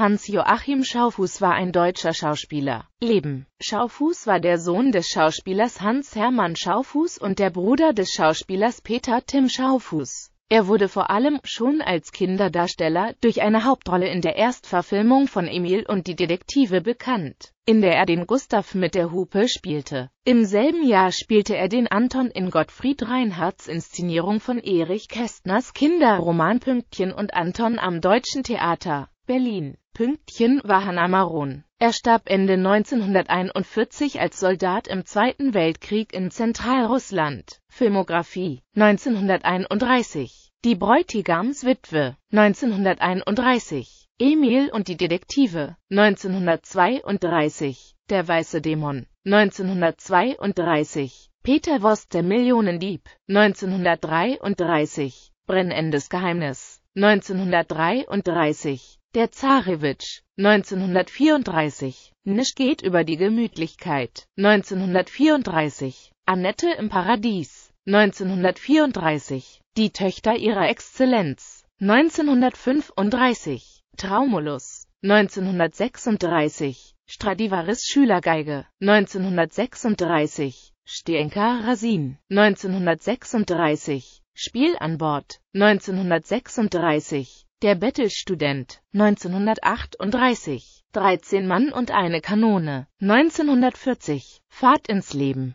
Hans-Joachim Schaufuß war ein deutscher Schauspieler. Leben Schaufuß war der Sohn des Schauspielers Hans-Hermann Schaufuß und der Bruder des Schauspielers Peter Tim Schaufuß. Er wurde vor allem schon als Kinderdarsteller durch eine Hauptrolle in der Erstverfilmung von Emil und die Detektive bekannt, in der er den Gustav mit der Hupe spielte. Im selben Jahr spielte er den Anton in Gottfried Reinhardts Inszenierung von Erich Kästners Kinderromanpünktchen und Anton am Deutschen Theater, Berlin. Pünktchen war Hannah Maron. Er starb Ende 1941 als Soldat im Zweiten Weltkrieg in Zentralrussland. Filmografie 1931 Die Bräutigamswitwe 1931 Emil und die Detektive 1932 Der weiße Dämon 1932 Peter Voss der Millionendieb 1933 Brennendes Geheimnis 1933 der Zarewitsch, 1934. Nisch geht über die Gemütlichkeit, 1934. Annette im Paradies, 1934. Die Töchter ihrer Exzellenz, 1935. Traumulus, 1936. Stradivaris Schülergeige, 1936. Stienka Rasin, 1936. Spiel an Bord, 1936. Der Bettelstudent 1938 13 Mann und eine Kanone 1940 Fahrt ins Leben